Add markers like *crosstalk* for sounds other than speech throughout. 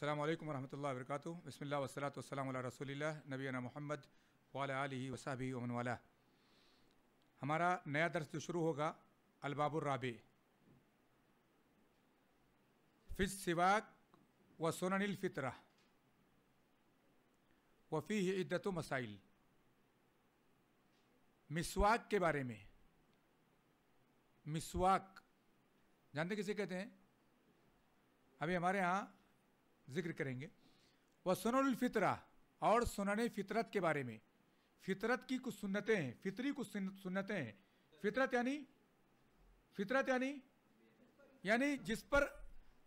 अल्लाम वरहमल वर्क बसमिल्ल वसलात वसलम रसोल्ला नबीना महमद वाला अली वसाबी अमन वाला हमारा नया दर्स शुरू होगा राबे फ़िस सिवाक व सोननिलफ़ितरा वफ़ी इद्दत मसाइल मिसवाक के बारे में मिसवाक जानते किसे कहते हैं अभी हमारे यहाँ जिक्र करेंगे व सुनफितरा और सुनन फितरत के बारे में फितरत की कुछ सुन्नतें हैं फितरी कुछ सुन्नतें हैं फितरत यानी फितरत यानी यानी जिस पर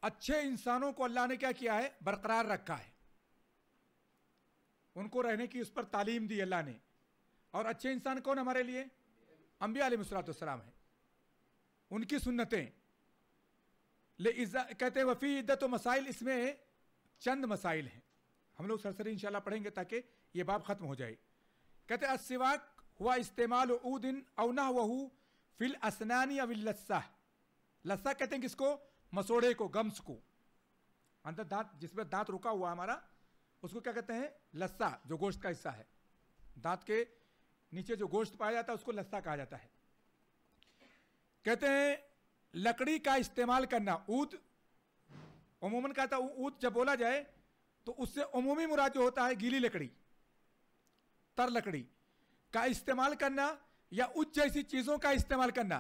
अच्छे इंसानों को अल्लाह ने क्या किया है बरकरार रखा है उनको रहने की उस पर तालीम दी अल्लाह ने और अच्छे इंसान कौन हमारे लिए अम्बिया सलाम है उनकी सुन्नतें ले कहते हैं वफ़ी इद्दत व मसाइल इसमें चंद मसाइल हैं हम लोग सरसरी इंशाल्लाह पढ़ेंगे ताकि ये बाब ख़त्म हो जाए कहते असिवाक हुआ इस्तेमाल उदिन अवना वहू फिल असनानी अविल लस्सा लस्सा कहते हैं किसको मसोड़े को गम्स को अंदर दांत जिसमें दांत रुका हुआ हमारा उसको क्या कहते हैं लस्सा जो गोश्त का हिस्सा है दांत के नीचे जो गोश्त पाया जाता है उसको लस्सा कहा जाता है कहते हैं लकड़ी का इस्तेमाल करना ऊद अमूमन कहता था ऊत जब बोला जाए तो उससे अमूमी मुराद जो होता है गीली लकड़ी तर लकड़ी का इस्तेमाल करना या उच जैसी चीज़ों का इस्तेमाल करना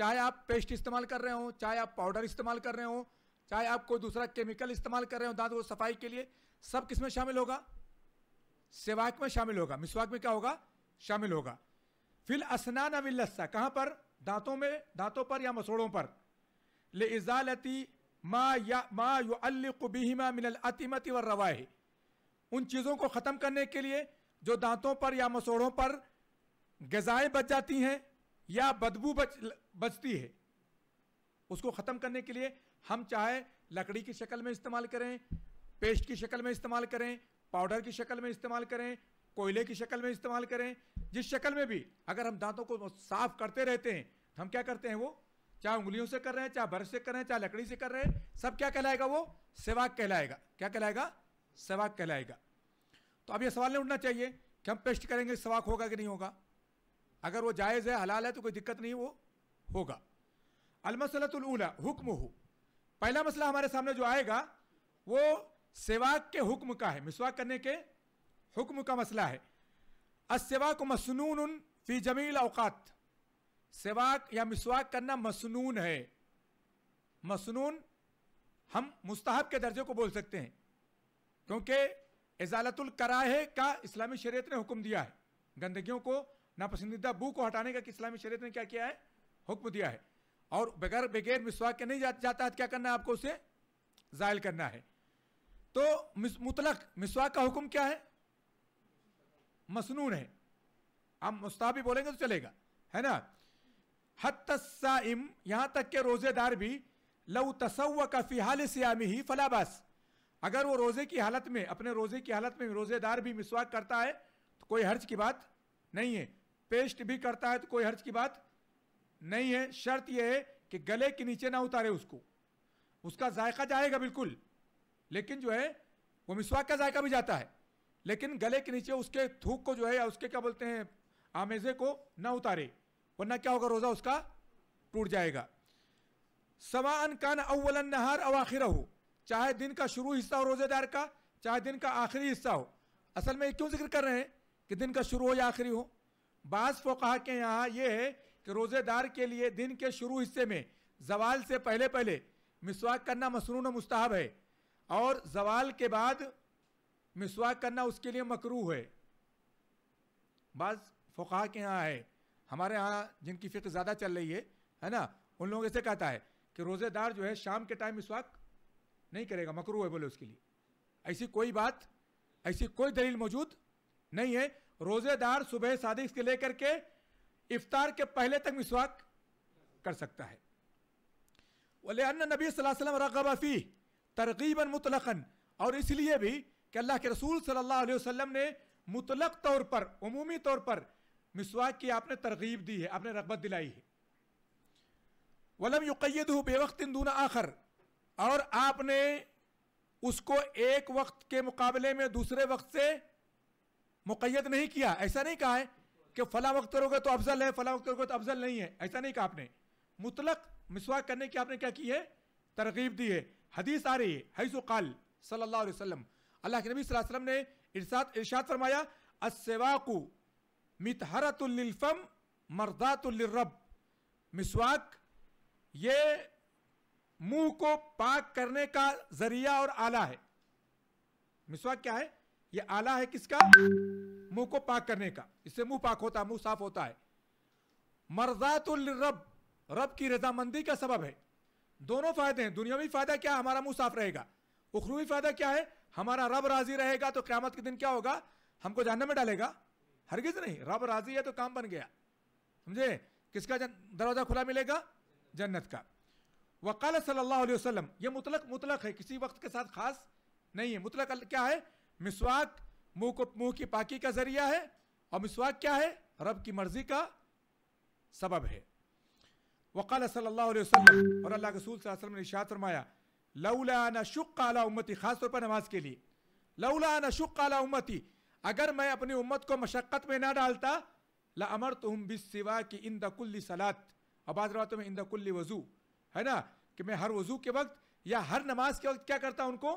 चाहे आप पेस्ट इस्तेमाल कर रहे हो चाहे आप पाउडर इस्तेमाल कर रहे हो चाहे आप कोई दूसरा केमिकल इस्तेमाल कर रहे हो दांत को सफाई के लिए सब किस में शामिल होगा सेवाक में शामिल होगा मिसवाक में क्या होगा शामिल होगा फिल असनान अविल्लस्सा कहाँ पर दांतों में दांतों पर या मसोड़ों पर ले इजालती मा या मा मिनल अतिमति व रवाह उन चीज़ों को ख़त्म करने के लिए जो दांतों पर या मसोड़ों पर गजाएं बच जाती हैं या बदबू बच बचती है उसको ख़त्म करने के लिए हम चाहे लकड़ी की शक्ल में इस्तेमाल करें पेस्ट की शक्ल में इस्तेमाल करें पाउडर की शक्ल में इस्तेमाल करें कोयले की शक्ल में इस्तेमाल करें जिस शक्ल में भी अगर हम दांतों को साफ करते रहते हैं तो हम क्या करते हैं वो चाहे उंगलियों से कर रहे हैं चाहे बर्फ से कर रहे हैं चाहे लकड़ी से कर रहे हैं सब क्या कहलाएगा वो सेवाक कहलाएगा क्या कहलाएगा सेवाक कहलाएगा तो अब ये सवाल नहीं उठना चाहिए कि हम पेस्ट करेंगे सवाक होगा कि नहीं होगा अगर वो जायज़ है हलाल है तो कोई दिक्कत नहीं वो होगा अलमसलतुल्ला हुक्म हो पहला मसला हमारे सामने जो आएगा वो सेवाक के हुक्म का है मिसवाक करने के हुक्म का मसला है असवा मसनून फी जमील अवकात सेवाक या मिसवाक करना मसनून है मसनून हम मुस्ताहब के दर्जे को बोल सकते हैं क्योंकि एजालतुल कराहे का इस्लामी शरीयत ने हुक्म दिया है गंदगियों को नापसंदीदा बू को हटाने का इस्लामी शरीयत ने क्या किया है हुक्म दिया है और बगैर बगैर मिसवाक के नहीं जा, जाता है क्या करना है आपको उसे जायल करना है तो मुतलक मिसवाक का हुक्म क्या है मसनून है आप मुस्ताह भी बोलेंगे तो चलेगा है ना हतम यहाँ तक के रोज़ेदार भी लव तसव का हाल सियामी ही फलाबास अगर वो रोज़े की हालत में अपने रोज़े की हालत में रोज़ेदार भी मिसवाक करता है तो कोई हर्ज की बात नहीं है पेस्ट भी करता है तो कोई हर्ज की बात नहीं है शर्त यह है कि गले के नीचे ना उतारे उसको उसका जायका जाएगा बिल्कुल लेकिन जो है वो मिसवाक का जायका भी जाता है लेकिन गले के नीचे उसके थूक को जो है या उसके क्या बोलते हैं आमेजे को ना उतारे वरना क्या होगा रोज़ा उसका टूट जाएगा समान कान अव्वल नहार अवाखिर हो चाहे दिन का शुरू हिस्सा हो रोज़ेदार का चाहे दिन का आखिरी हिस्सा हो असल में ये क्यों जिक्र कर रहे हैं कि दिन का शुरू हो या आखिरी हो बास फ़ोकहा के यहाँ ये है कि रोज़ेदार के लिए दिन के शुरू हिस्से में जवाल से पहले पहले मिसवाक करना मसरून मुस्ताहब है और जवाल के बाद मिसवाक करना उसके लिए मकरू है बाज़ फ़ोकहा के यहाँ है हमारे यहाँ जिनकी फ़िक्र ज़्यादा चल रही है है ना उन लोगों से कहता है कि रोज़ेदार जो है शाम के टाइम वक्त नहीं करेगा मकरू है बोले उसके लिए ऐसी कोई बात ऐसी कोई दलील मौजूद नहीं है रोज़ेदार सुबह सादिक से लेकर के इफ्तार के पहले तक मिसवाक कर सकता है बोले अन्न नबी वसल्लम रगबफ़ी तरगीबन मुतलकन और इसलिए भी कि अल्लाह के रसूल सल्लल्लाहु अलैहि वसल्लम ने मुतलक तौर पर उमूमी तौर पर मिसवाक की आपने तरगीब दी है आपने रगबत दिलाई है वलम युकैद हो बेवक्त दूना आखर और आपने उसको एक वक्त के मुकाबले में दूसरे वक्त से मुकैद नहीं किया ऐसा नहीं कहा है कि फला वक्त करोगे तो अफजल है फला वक्त करोगे तो अफजल नहीं है ऐसा नहीं कहा आपने मुतलक मिसवाक करने की आपने क्या की है तरगीब दी है हदीस आ रही है हईसो काल सल्लल्लाहु अलैहि वसल्लम अल्लाह के नबी वसल्लम ने इरशाद इरशाद फरमाया असवाकू मितहरतुल्लफ़म मर्दातुल्लरब मिसवाक ये मुंह को पाक करने का जरिया और आला है मिसवाक क्या है ये आला है किसका मुंह को पाक करने का इससे मुंह पाक होता है मुंह साफ होता है मर्जातुल रब रब की रजामंदी का सबब है दोनों फायदे हैं दुनियावी फायदा क्या है हमारा मुंह साफ रहेगा उखरूवी फायदा क्या है हमारा रब राजी रहेगा तो क्यामत के दिन क्या होगा हमको जानने में डालेगा हरगिज नहीं रब राजी है तो काम बन गया समझे किसका दरवाजा खुला मिलेगा जन्नत का वकाल सल्लल्लाहु अलैहि वसल्लम ये मुतलक मुतलक है किसी वक्त के साथ खास नहीं है मुतलक क्या है मिसवाक मुंह को मुंह की पाकी का जरिया है और मिसवाक क्या है रब की मर्जी का सबब है वकाल सल्लल्लाहु अलैहि वसल्लम और अल्लाह के रसूल वसल्लम ने इशात फरमाया लौला शुक् आला उम्मती खास तौर पर नमाज के लिए लौला शुक् आला उम्मती अगर मैं अपनी उम्मत को मशक्क़त में ना डालता ला अमर तुम बिस सिवा की इन दकुल्ली सलात आबाद रवातों में इन दकुल्ली वजू है ना कि मैं हर वजू के वक्त या हर नमाज के वक्त क्या करता उनको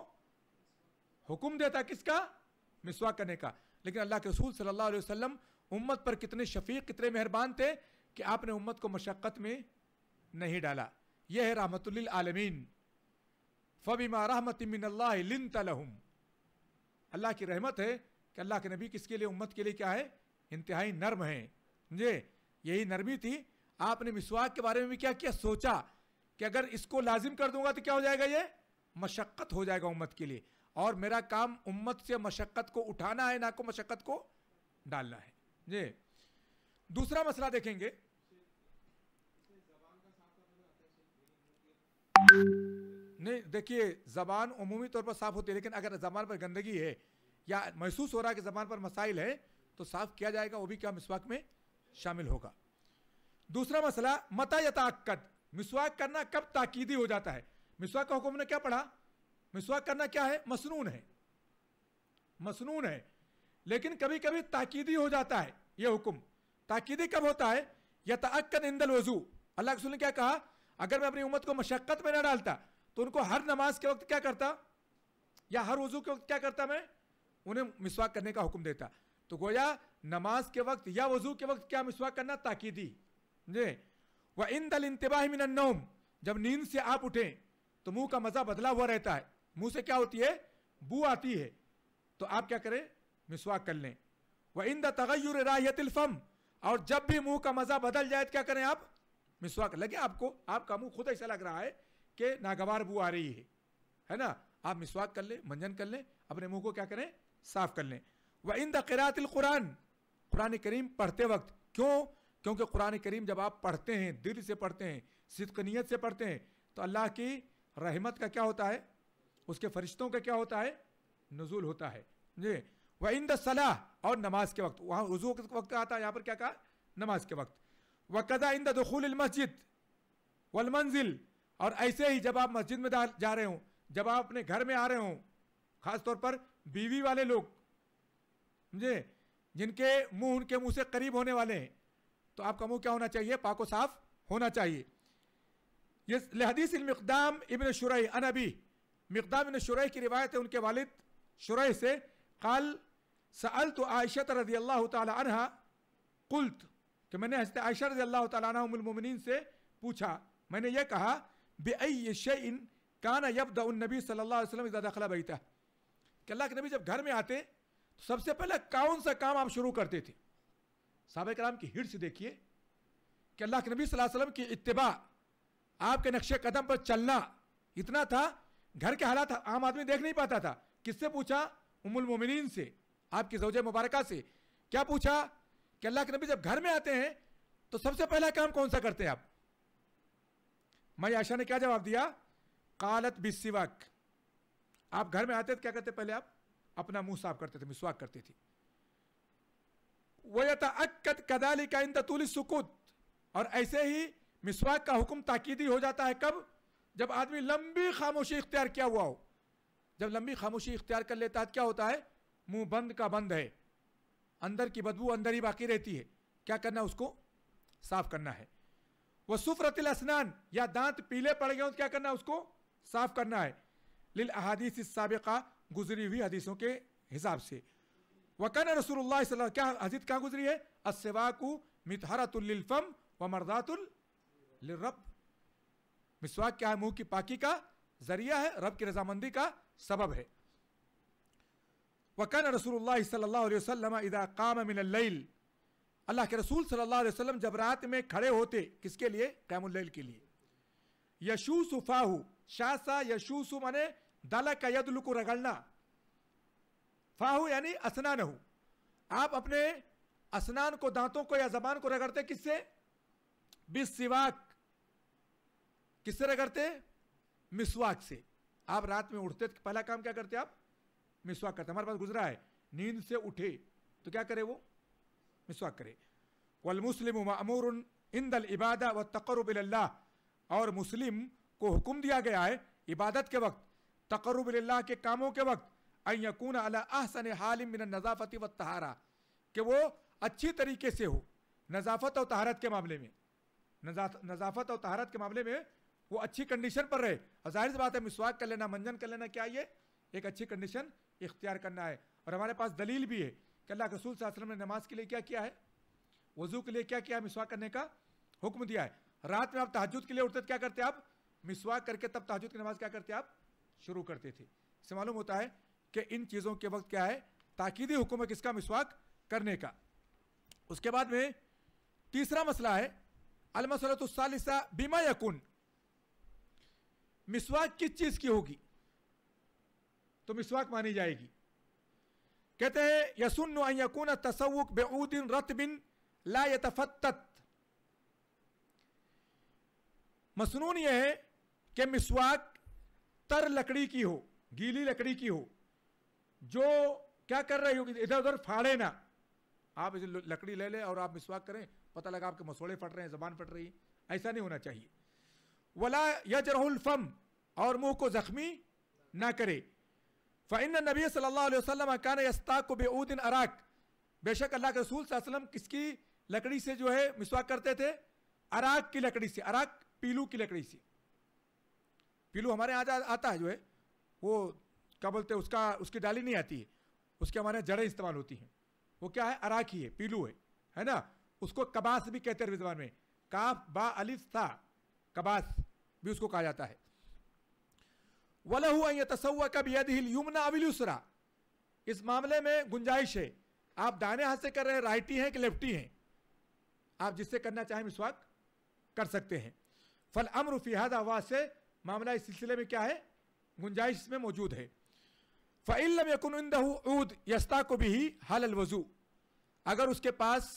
हुक्म देता किसका मिसवा करने का लेकिन अल्लाह के रसूल सल्लल्लाहु अलैहि वसल्लम उम्मत पर कितने शफीक कितने मेहरबान थे कि आपने उम्मत को मशक्क़त में नहीं डाला यह है रहमत आलमीन फ़बीमा रहमत मिन लिन तलहम अल्लाह की रहमत है कि अल्लाह के नबी किसके लिए उम्मत के लिए क्या है इंतहाई नर्म है समझे यही नरमी थी आपने मिसवाक के बारे में भी क्या किया सोचा कि अगर इसको लाजिम कर दूंगा तो क्या हो जाएगा ये मशक्क़त हो जाएगा उम्मत के लिए और मेरा काम उम्मत से मशक्क़त को उठाना है ना को मशक्क़त को डालना है जी दूसरा मसला देखेंगे नहीं देखिए ज़बान अमूमी तौर पर साफ़ होती है लेकिन अगर ज़बान पर गंदगी है या महसूस हो रहा है कि ज़बान पर मसाइल है तो साफ किया जाएगा वो भी क्या मिसवाक में शामिल होगा दूसरा मसला मता यताकद मिसवाक करना कब ताकीदी हो जाता है मिसवाक का हुक्म ने क्या पढ़ा मिसवाक करना क्या है मसनून है मसनून है लेकिन कभी कभी ताकीदी हो जाता है यह हुक्म ताकीदी कब होता है यताकद इंदल वजू अल्लाह ने क्या कहा अगर मैं अपनी उम्मत को मशक्क़त में ना डालता तो उनको हर नमाज के वक्त क्या करता या हर वजू के वक्त क्या करता मैं उन्हें मिसवाक करने का हुक्म देता तो गोया नमाज के वक्त या वजू के वक्त क्या मिसवाक करना ताकीदी जी वह इन दल इंतबाह मिनम जब नींद से आप उठें तो मुंह का मज़ा बदला हुआ रहता है मुंह से क्या होती है बू आती है तो आप क्या करें मिसवाक कर लें वह इन द तगैर राहतिलफम और जब भी मुंह का मज़ा बदल जाए तो क्या करें आप मिसवाक लगे आपको आपका मुंह खुद ऐसा लग रहा है कि नागवार बू आ रही है है ना आप मिसवाक कर लें मंजन कर लें अपने मुंह को क्या करें साफ कर लें व इन द क़ुरान कुरान करीम पढ़ते वक्त क्यों क्योंकि कुरान करीम जब आप पढ़ते हैं दिल से पढ़ते हैं सिद्क नीयत से पढ़ते हैं तो अल्लाह की रहमत का क्या होता है उसके फरिश्तों का क्या होता है नजूल होता है जी व इन द सलाह और नमाज के वक्त वहाँ रजू के वक्त आता है यहाँ पर क्या कहा नमाज के वक्त व कदा इन दखूल दखुल मस्जिद वलमंजिल और ऐसे ही जब आप मस्जिद में जा रहे हो जब आप अपने घर में आ रहे हो ख़ास तौर पर बीवी वाले लोग समझे जिनके मुंह उनके मुंह से करीब होने वाले हैं तो आपका मुंह क्या होना चाहिए पाको साफ होना चाहिए लहदीस मकदाम इबन शुरई अनबी मकदाम इबन शुरई की रिवायत है उनके वालिद शुरई से कल सल तो आयशत रजी अल्लाह तहा कुल्त कि मैंने हजत आयशा रजी अल्लाह तमिन से पूछा मैंने यह कहा बे इन कान यबद नबी सल्ला वसलम दखला कि अल्लाह के नबी जब घर में आते तो सबसे पहले कौन सा काम आप शुरू करते थे साहब कराम की हिट से देखिए कि अल्लाह के नबी वसल्लम की इतबा आपके नक्शे कदम पर चलना इतना था घर के हालात आम आदमी देख नहीं पाता था किससे पूछा उमुल मोमिन से आपकी जोज मुबारक से क्या पूछा कि अल्लाह के नबी जब घर में आते हैं तो सबसे पहला काम कौन सा करते हैं आप मैं आशा ने क्या जवाब दिया कालत बिस्वक आप घर में आते थे क्या करते पहले आप अपना मुंह साफ करते थे मिसवाक करती थी अक्कत कदाली का इंदतुल सुकुत और ऐसे ही मिसवाक का हुक्म ताकीदी हो जाता है कब जब आदमी लंबी खामोशी इख्तियार किया हुआ हो जब लंबी खामोशी इख्तियार कर लेता है तो क्या होता है मुंह बंद का बंद है अंदर की बदबू अंदर ही बाकी रहती है क्या करना उसको साफ करना है वह सुफरतिल स्नान या दांत पीले पड़ गए तो क्या करना उसको साफ करना है लिल अहादीस सबका गुजरी हुई हदीसों के हिसाब से वकन रसूल क्या हजीत क्या गुजरी है असवाकु मितहरतुल्लिलफम व मरदातुल रब मिसवाक क्या है मुंह की पाकी का जरिया है रब की रजामंदी का सबब है वकन रसूल सल्लाम इदा काम मिन अल्लाह के रसूल सल्लल्लाहु अलैहि वसल्लम जब रात में खड़े होते किसके लिए कैमुल्लैल के लिए यशु सुफाहू शासा यशूसु माने दल कयदलू को रगड़ना फाहू यानी असनान हूं आप अपने असनान को दांतों को या जबान को रगड़ते किससे बिस सिवाक किससे रगड़ते मिसवाक से आप रात में उठते तो पहला काम क्या करते आप मिसवाक करते हमारे पास गुजरा है नींद से उठे तो क्या करे वो मिसवाक करे वल मुस्लिम मामूर इंदल इबादा व तकरब और मुस्लिम को हुक्म दिया गया है इबादत के वक्त तकरब के कामों के वक्त अकून अला अहसन हाल मिन नज़ाफ़ती व तहारा कि वो अच्छी तरीके से हो नज़ाफ़त और तहारत के मामले में नज़ाफ़त और तहारत के मामले में वो अच्छी कंडीशन पर रहे और जाहिर सी बात है मिसवाक कर लेना मंजन कर लेना क्या ये एक अच्छी कंडीशन इख्तियार करना है और हमारे पास दलील भी है कि अल्लाह रसूल वसल्लम ने नमाज के लिए क्या किया है वजू के लिए क्या किया है मिसवाक करने का हुक्म दिया है रात में आप तहजद के लिए उठते क्या करते हैं आप मिसवा करके तब तहजद की नमाज क्या करते आप शुरू करते थे इससे मालूम होता है कि इन चीज़ों के वक्त क्या है ताकीदी हुक्म है किसका मिसवाक करने का उसके बाद में तीसरा मसला है अलमसलतुस्सालिसा बीमा यकुन मिसवाक किस चीज़ की होगी तो मिसवाक मानी जाएगी कहते हैं यसुन यकुन तसवुक बेउदिन रत बिन ला यतफत मसनून यह है कि मिसवाक तर लकड़ी की हो गीली लकड़ी की हो जो क्या कर रहे हो इधर उधर फाड़े ना आप इसे लकड़ी ले ले और आप मिसवाक करें पता लगा आपके मसोड़े फट रहे हैं जबान फट रही है ऐसा नहीं होना चाहिए वला यजरहुल फम और मुंह को जख्मी ना करे फ़ैन नबी सल्लल्लाहु अलैहि वसल्लम कान यस्ताक को बेउदिन अराक बेशक अल्लाह के रसूल वसल्लम किसकी लकड़ी से जो है मिसवाक करते थे अराक की लकड़ी से अराक पीलू की लकड़ी से पीलू हमारे यहाँ आता है जो है वो क्या बोलते हैं उसका उसकी डाली नहीं आती है उसके हमारे यहाँ जड़ें इस्तेमाल होती हैं वो क्या है अराखी है पीलू है है ना उसको कबास भी कहते हैं जबान में काफ बा अलिफ था कबास भी उसको कहा जाता है वलह तसव कब हिल युमना अविलुसरा इस मामले में गुंजाइश है आप दाने हाथ से कर रहे हैं राइटी हैं कि लेफ्टी हैं आप जिससे करना चाहें मिसवाक कर सकते हैं फल अमर फिहादा वासे मामला इस सिलसिले में क्या है गुंजाइश में मौजूद है फ़ैलम यकुनद यस्ता को भी हल अलवजू अगर उसके पास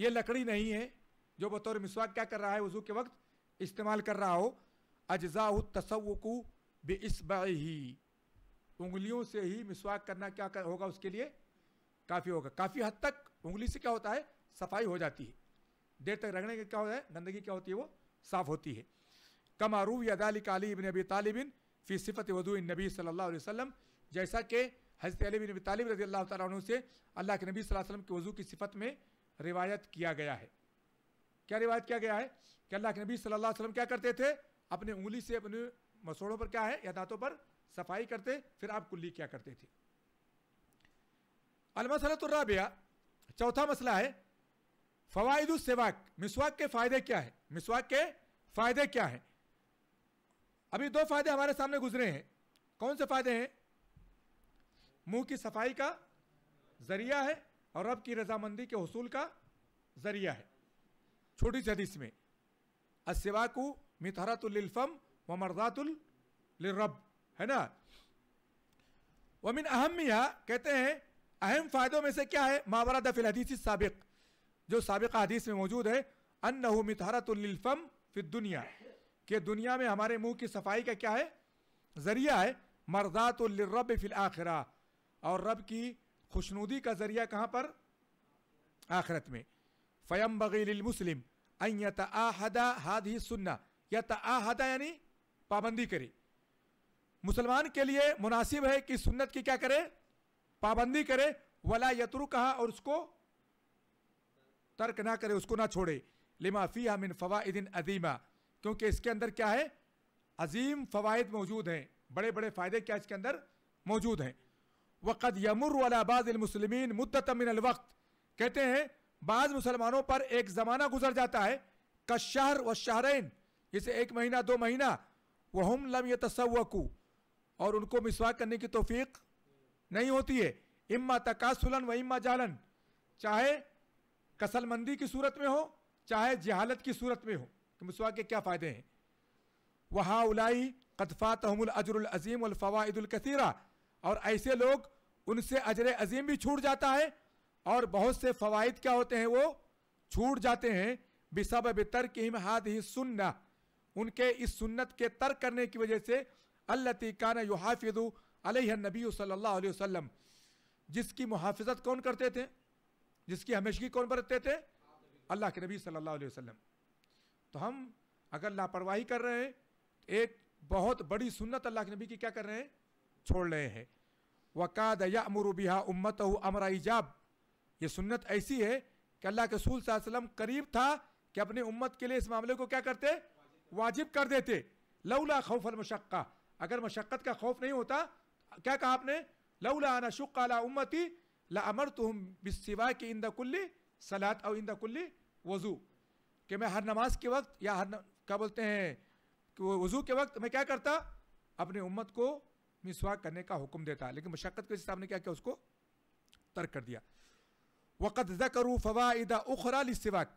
ये लकड़ी नहीं है जो बतौर मिसवाक क्या कर रहा है वजू के वक्त इस्तेमाल कर रहा हो अज्जा तसवकू बे इस ही उंगलियों से ही मिसवाक करना क्या कर, होगा उसके लिए काफ़ी होगा काफ़ी हद तक उंगली से क्या होता है सफाई हो जाती है देर तक रगड़ने के क्या होता है गंदगी क्या होती है वो साफ़ होती है कमारू अदालिक अली इबन अबी तालिबिन फ़ी सिफ़त वजू नबी सल्ला वसम जैसा कि हज़रत अली बिन अबी तालिब रजी अल्लाह तु से अल्लाह के नबी वसम के वज़ू की सिफत में रिवायत किया गया है क्या रिवायत किया गया है कि अल्लाह के नबी सल्ला अलैहि क्या करते थे अपने उंगली से अपने मसौड़ों पर क्या है या दाँतों पर सफाई करते फिर आप कुल्ली क्या करते थे अलमसलतुर्राबिया चौथा मसला है फ़वाद सेवाक मिसवाक के फ़ायदे क्या है मिसवाक के फ़ायदे क्या हैं अभी दो फायदे हमारे सामने गुजरे हैं कौन से फायदे हैं मुंह की सफाई का जरिया है और रब की रजामंदी के हसूल का जरिया है छोटी सी हदीस में असिवाकू मिथहरतुल्फम व रब है ना वमिन अहमिया कहते हैं अहम फायदों में से क्या है मावरा दफिल हदीसी साबिक जो सबका हदीस में मौजूद है अन्न मिथहरतुल्फम फिर दुनिया कि दुनिया में हमारे मुंह की सफाई का क्या है ज़रिया है मरदात रब फिल आखरा और रब की खुशनुदी का ज़रिया कहाँ पर आखरत में फ़यम बगैल मुस्लिम आहदा हाद ही सुन्ना यत आहदा यानी पाबंदी करे मुसलमान के लिए मुनासिब है कि सुन्नत की क्या करे पाबंदी करे वला यतरु कहा और उसको तर्क ना करे उसको ना छोड़े लिमा फ़ी मिन फ़वादिन अदीमा क्योंकि इसके अंदर क्या है अजीम फ़वाद मौजूद हैं बड़े बड़े फ़ायदे क्या इसके अंदर मौजूद हैं वक़द यमुर वालाबाज़मसलमिन मुद्दतमिन वक्त कहते हैं बाज़ मुसलमानों पर एक ज़माना गुजर जाता है शहर व शाहरन जैसे एक महीना दो महीना वह हम लम तसवकू और उनको मिसवा करने की तोफ़ी नहीं होती है इम्मा तकासलन व इम्मा जालन चाहे कसलमंदी की सूरत में हो चाहे जहालत की सूरत में हो कि मिसवाक के क्या फ़ायदे हैं वहाँ उलाई कतफ़ा तहमुल अजरुल अजीम अलफ़वादुल और ऐसे लोग उनसे अजर अजीम भी छूट जाता है और बहुत से फ़वाद क्या होते हैं वो छूट जाते हैं बिसब बितर के हिम हाथ ही सुनना उनके इस सुन्नत के तर्क करने की वजह से अल्लती कान युहाफिदू नबी सल्लल्लाहु अलैहि वसल्लम जिसकी मुहाफ़त कौन करते थे जिसकी हमेशगी कौन बरतते थे अल्लाह के नबी सल्लल्लाहु अलैहि वसल्लम तो हम अगर लापरवाही कर रहे हैं एक बहुत बड़ी सुन्नत अल्लाह के नबी की क्या कर रहे हैं छोड़ रहे हैं वक़ाद या अमरूबिहा उम्मत अमर ईजाब ये सुन्नत ऐसी है कि अल्लाह के रसूल वसलम करीब था कि अपनी उम्मत के लिए इस मामले को क्या करते वाजिब कर देते लौला खौफ मशक्का अगर मशक्क़त का खौफ नहीं होता क्या कहा आपने लौला आना शुक् अला उम्मती ला अमर तुम बिसवा के इंदा कुल्ली सलात और इंदा कुल्ली वजू कि मैं हर नमाज के वक्त या हर न, क्या बोलते हैं कि वो वज़ू के वक्त मैं क्या करता अपनी उम्मत को मिसवा करने का हुक्म देता लेकिन मशक्क़त के साहब ने क्या किया उसको तर्क कर दिया वक़्त करू फ़वाद उखरा लिसवाक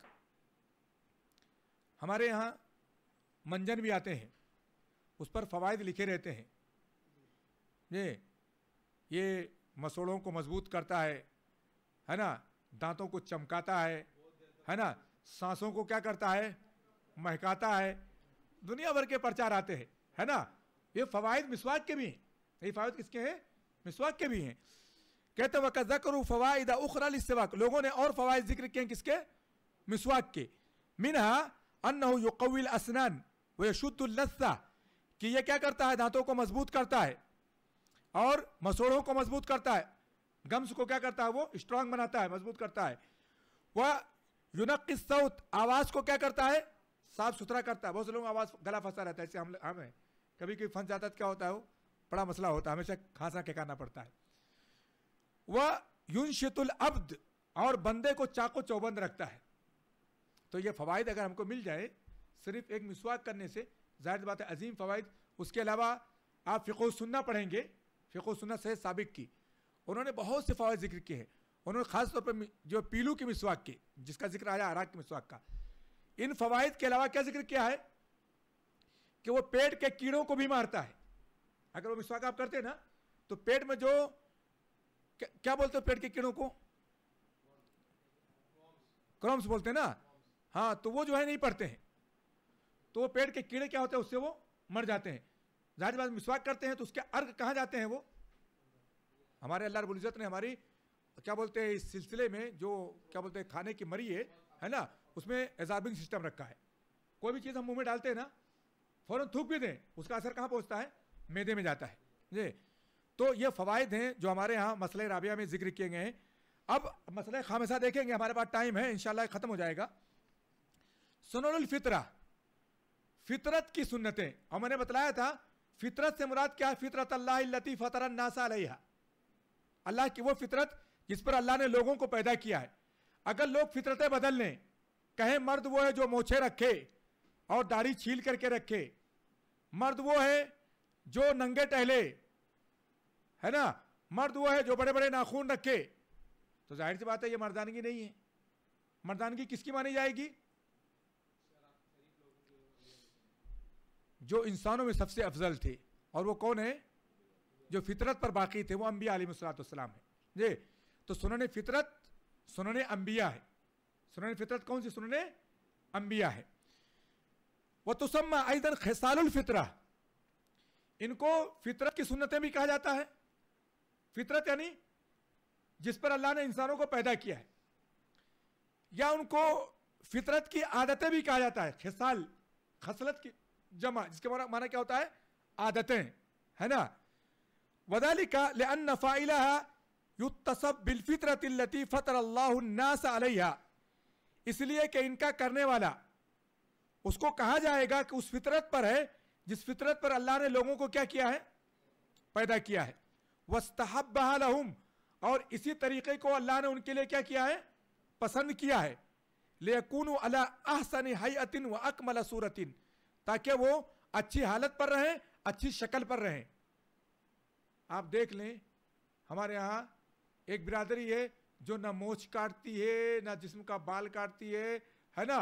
हमारे यहाँ मंजन भी आते हैं उस पर फ़वाद लिखे रहते हैं ये ये मसोड़ों को मजबूत करता है है ना दांतों को चमकाता है है ना सांसों को क्या करता है महकाता है दुनिया भर के प्रचार आते हैं है ना ये फ़वाद मिसवाक के भी हैं ये फ़वाद किसके हैं मिसवाक के भी हैं कहते वक़्त जक्र फ़वाद उखरा इसवाक लोगों ने और फ़वाद जिक्र किए किसके मिसवाक के मिनहा अन्न युकविल असनान व शुद्धुल्लस्सा कि यह क्या करता है दांतों को मजबूत करता है और मसोड़ों को मजबूत करता है गम्स को क्या करता है वो स्ट्रांग बनाता है मजबूत करता है वह सऊत आवाज़ को क्या करता है साफ सुथरा करता है बहुत से लोग आवाज़ गला फंसा रहता है ऐसे हम हमें कभी कभी फंस जाता है तो क्या होता है वो बड़ा मसला होता है हमेशा खांसा कहकाना पड़ता है वह यूनशितुल अब्द और बंदे को चाको चौबंद रखता है तो ये फ़वाद अगर हमको मिल जाए सिर्फ एक मिसवाक करने से जाहिर बात है अजीम फ़वाद उसके अलावा आप फ़िको सुनना पढ़ेंगे फ़िको सुनना सहित साबिक की उन्होंने बहुत से फ़वाद जिक्र किए हैं उन्होंने खासतौर पर जो पीलू की मिसवाक की जिसका जिक्र आया आराग के मिसवाक का इन फवायद के अलावा क्या जिक्र किया है कि वो पेट के कीड़ों को भी मारता है अगर वो मिसवाक आप करते हैं ना तो पेट में जो क्या, बोलते हो पेट के कीड़ों को क्रम्स बोलते हैं ना हाँ तो वो जो है नहीं पड़ते हैं तो वो पेट के कीड़े क्या होते हैं उससे वो मर जाते हैं जाहिर बात मिसवाक करते हैं तो उसके अर्घ कहाँ जाते हैं वो हमारे अल्लाह रबुल्ज़त ने हमारी क्या बोलते हैं इस सिलसिले में जो क्या बोलते हैं खाने की मरी है है ना उसमें एजॉर्बिंग सिस्टम रखा है कोई भी चीज़ हम मुंह में डालते हैं ना फ़ौरन थूक भी दें उसका असर कहाँ पहुँचता है मैदे में जाता है जी तो ये फ़वाद हैं जो हमारे यहाँ मसले राबिया में जिक्र किए गए हैं अब मसले खामसा देखेंगे हमारे पास टाइम है इन ख़त्म हो जाएगा सुनल फितरा फितरत की सुन्नतें और मैंने बताया था फितरत से मुराद क्या है फितरत अल्लाह लती फ़तर नासा अल्लाह की वो फितरत जिस पर अल्लाह ने लोगों को पैदा किया है अगर लोग फितरतें बदल लें कहें मर्द वो है जो मोछे रखे और दाढ़ी छील करके रखे मर्द वो है जो नंगे टहले है ना मर्द वो है जो बड़े बड़े नाखून रखे तो जाहिर सी बात है ये मर्दानगी नहीं है मर्दानगी किसकी मानी जाएगी जो इंसानों में सबसे अफजल थे और वो कौन है जो फितरत पर बाकी थे वो अम्बी आलिम सलाम है जी तो सुनने फितरत सुनने अंबिया है सुनने फितरत कौन सी सुनने अंबिया है वह तो आईदन खैसालफितरा इनको फितरत की सुन्नतें भी कहा जाता है फितरत यानी जिस पर अल्लाह ने इंसानों को पैदा किया है या उनको फितरत की आदतें भी कहा जाता है खिसाल खसलत की जमा जिसके माना माना क्या होता है आदतें है ना वदालिका ले अन नफ़ाइला युतसब बिलफितरती फ़तर अल्लास अलैया इसलिए कि इनका करने वाला उसको कहा जाएगा कि उस फितरत पर है जिस फितरत पर अल्लाह ने लोगों को क्या किया है पैदा किया है वस्तहबहम और इसी तरीके को अल्लाह ने उनके लिए क्या किया है पसंद किया है लेकुन अला अहसन हयतिन व अकमल सूरतिन ताकि वो अच्छी हालत पर रहें अच्छी शक्ल पर रहें आप देख लें हमारे यहाँ एक बिरादरी है जो ना मोछ काटती है ना जिस्म का बाल काटती है है ना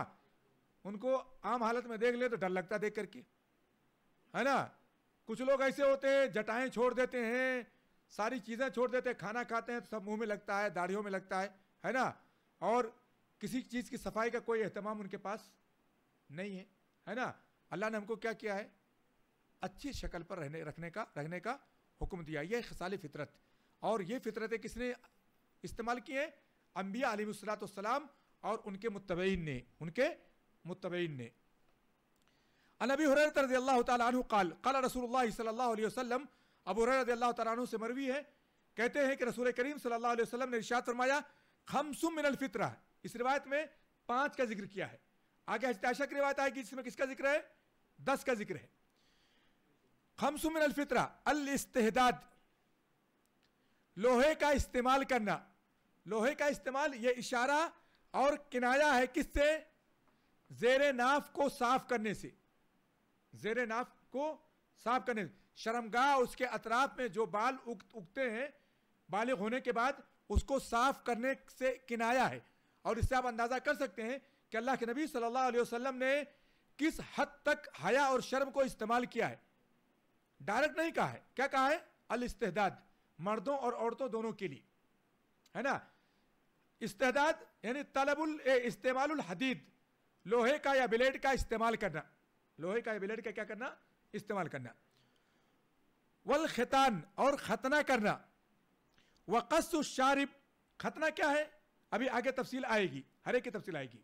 उनको आम हालत में देख ले तो डर लगता देख करके है ना कुछ लोग ऐसे होते हैं जटाएं छोड़ देते हैं सारी चीज़ें छोड़ देते हैं खाना खाते हैं तो सब मुंह में लगता है दाढ़ियों में लगता है है ना और किसी चीज़ की सफाई का कोई अहतमाम उनके पास नहीं है है ना अल्लाह ने हमको क्या किया है अच्छी शक्ल पर रहने रखने का रहने का हुक्म दिया यह खसाल फितरत और ये फितरतें किसने इस्तेमाल की हैं अम्बिया अलीसलाम और उनके मुतबैन ने उनके मुतबैन ने अनबी हुरैरत रजी अल्लाह कल रसूल अब रजी अल्लाह तु से मरवी है कहते हैं कि रसूल करीम सल्लल्लाहु ने रिशात फरमाया खमसुम मिनल इस रिवायत में पांच का जिक्र किया है आगे हजताशा की रिवायत आएगी जिसमें किसका जिक्र है दस का जिक्र है खमसुम मिनल अल इस्तेदाद लोहे का इस्तेमाल करना लोहे का इस्तेमाल ये इशारा और किनाया है किससे जेर नाफ को साफ करने से जेर नाफ को साफ करने से शर्मगाह उसके अतराफ में जो बाल उग उगते हैं बालिग होने के बाद उसको साफ करने से किनाया है और इससे आप अंदाज़ा कर सकते हैं कि अल्लाह के नबी सल्लल्लाहु अलैहि वसल्लम ने किस हद तक हया और शर्म को इस्तेमाल किया है डायरेक्ट नहीं कहा है क्या कहा है अल इस्तेदाद मर्दों और औरतों दोनों के लिए है ना इस्तेदाद यानी तलबुल इस्तेमाल हदीद लोहे का या ब्लेड का इस्तेमाल करना लोहे का या ब्लेड का क्या करना इस्तेमाल करना वल खतान और खतना करना वक़स्सु शारिब खतना क्या है अभी आगे तफसील आएगी हरे की तफसील आएगी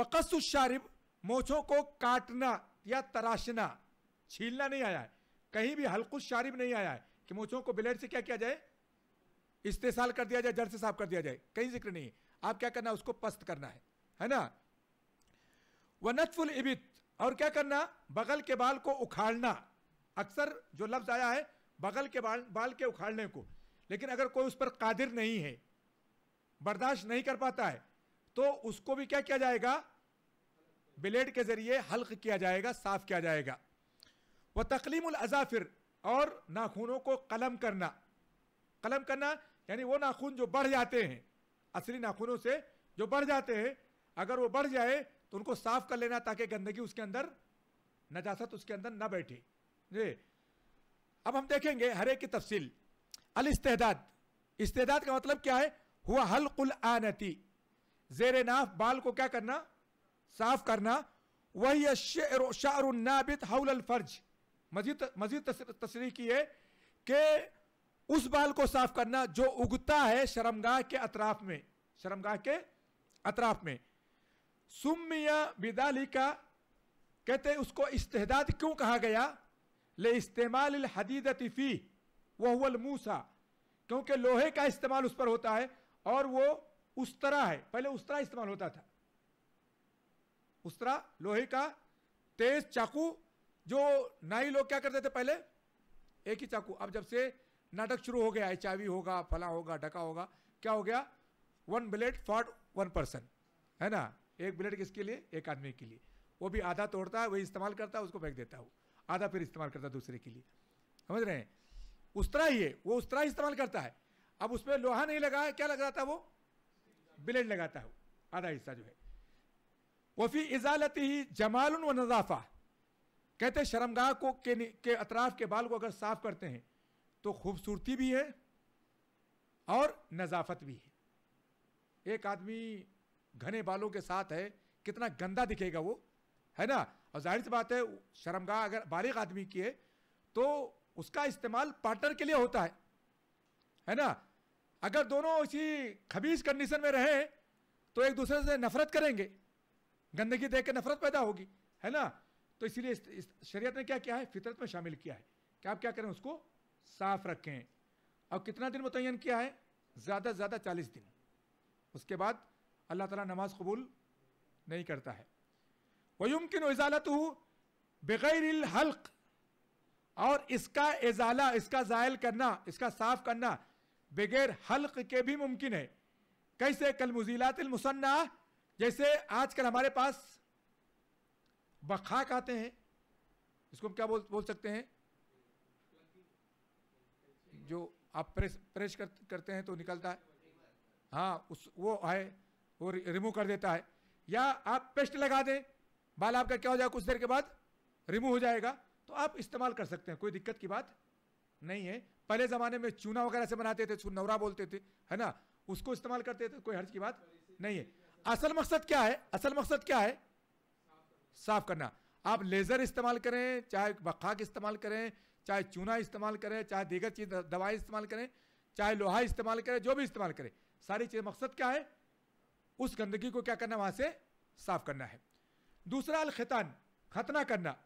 वक़स्सु शारिब मोछों को काटना या तराशना छीलना नहीं आया है कहीं भी हल्कुश शारिब नहीं आया है कि मूछों को ब्लेड से क्या किया जाए इस्तेसाल कर दिया जाए जड़ से साफ कर दिया जाए कहीं जिक्र नहीं आप क्या करना उसको पस्त करना है है ना वनतफुल इबित और क्या करना बगल के बाल को उखाड़ना अक्सर जो लफ्ज आया है बगल के बाल बाल के उखाड़ने को लेकिन अगर कोई उस पर कादिर नहीं है बर्दाश्त नहीं कर पाता है तो उसको भी क्या किया जाएगा ब्लेड के जरिए हल्क किया जाएगा साफ किया जाएगा वह तकलीम अजाफिर और नाखूनों को कलम करना कलम करना यानी वो नाखून जो बढ़ जाते हैं असली नाखूनों से जो बढ़ जाते हैं अगर वो बढ़ जाए तो उनको साफ कर लेना ताकि गंदगी उसके अंदर नजासत उसके अंदर ना बैठे जी अब हम देखेंगे हरे की तफसील अल इस्तेदाद इस्तेदाद का मतलब क्या है हुआ हल कुल आनती जेर नाफ बाल को क्या करना साफ करना वही शाहरुनाबित हौल फर्ज मजीद मजीद तशरी की है कि उस बाल को साफ करना जो उगता है शर्मगाह के अतराफ में शर्मगाह के अतराफ में सुमिया बिदाली का कहते हैं उसको इस्तेदाद क्यों कहा गया ले इस्तेमाल हदीद फी वह मूसा क्योंकि लोहे का इस्तेमाल उस पर होता है और वो उस तरह है पहले उस तरह इस्तेमाल होता था उस तरह लोहे का तेज चाकू जो नाई लोग क्या करते थे पहले एक ही चाकू अब जब से नाटक शुरू हो गया एच होगा फला होगा डका होगा क्या हो गया one blade for one person है ना एक ब्लेड किसके लिए एक आदमी के लिए वो भी आधा तोड़ता है वही इस्तेमाल करता है उसको फेंक देता है आधा फिर इस्तेमाल करता है दूसरे के लिए समझ रहे हैं उस तरह ही है वो उस तरह इस्तेमाल करता है अब उसमें लोहा नहीं लगा है क्या लग रहा था वो ब्लेड लगाता है आधा हिस्सा जो है वफी इजालती ही जमाल व नजाफा कहते शर्मगाह को के, के अतराफ के बाल को अगर साफ करते हैं तो खूबसूरती भी है और नज़ाफत भी है एक आदमी घने बालों के साथ है कितना गंदा दिखेगा वो है ना और जाहिर सी बात है शर्मगाह अगर बारीक आदमी की है तो उसका इस्तेमाल पार्टनर के लिए होता है है ना अगर दोनों इसी खबीज कंडीशन में रहें तो एक दूसरे से नफरत करेंगे गंदगी देख के नफरत पैदा होगी है ना तो इसीलिए इस, इस शरीयत ने क्या किया है फितरत में शामिल किया है कि आप क्या करें उसको साफ रखें और कितना दिन मुतन किया है ज़्यादा से ज़्यादा चालीस दिन उसके बाद अल्लाह ताला नमाज कबूल नहीं करता है वयुमकिन इजालत हूँ बग़ैर हल्क और इसका इजाला इसका ज़ायल करना इसका साफ करना बगैर हल्क के भी मुमकिन है कैसे कल मुजीलात मुसन्ना जैसे आजकल हमारे पास बखा कहते हैं इसको हम क्या बोल बोल सकते हैं जो आप प्रेस प्रेस कर, करते हैं तो निकलता है हाँ उस वो है वो रिमूव कर देता है या आप पेस्ट लगा दें बाल आपका क्या हो जाएगा कुछ देर के बाद रिमूव हो जाएगा तो आप इस्तेमाल कर सकते हैं कोई दिक्कत की बात नहीं है पहले ज़माने में चूना वगैरह से बनाते थे उसको नवरा बोलते थे है ना उसको इस्तेमाल करते थे कोई हर्ज की बात नहीं है असल मकसद क्या है असल मकसद क्या है साफ करना आप लेज़र इस्तेमाल करें चाहे बखाक इस्तेमाल करें चाहे चूना इस्तेमाल करें चाहे दीगर चीज़ दवाई इस्तेमाल करें चाहे लोहा इस्तेमाल करें जो भी इस्तेमाल करें सारी चीज़ मकसद क्या है उस गंदगी को क्या करना वहां से साफ करना है दूसरा अलखतान खतना करना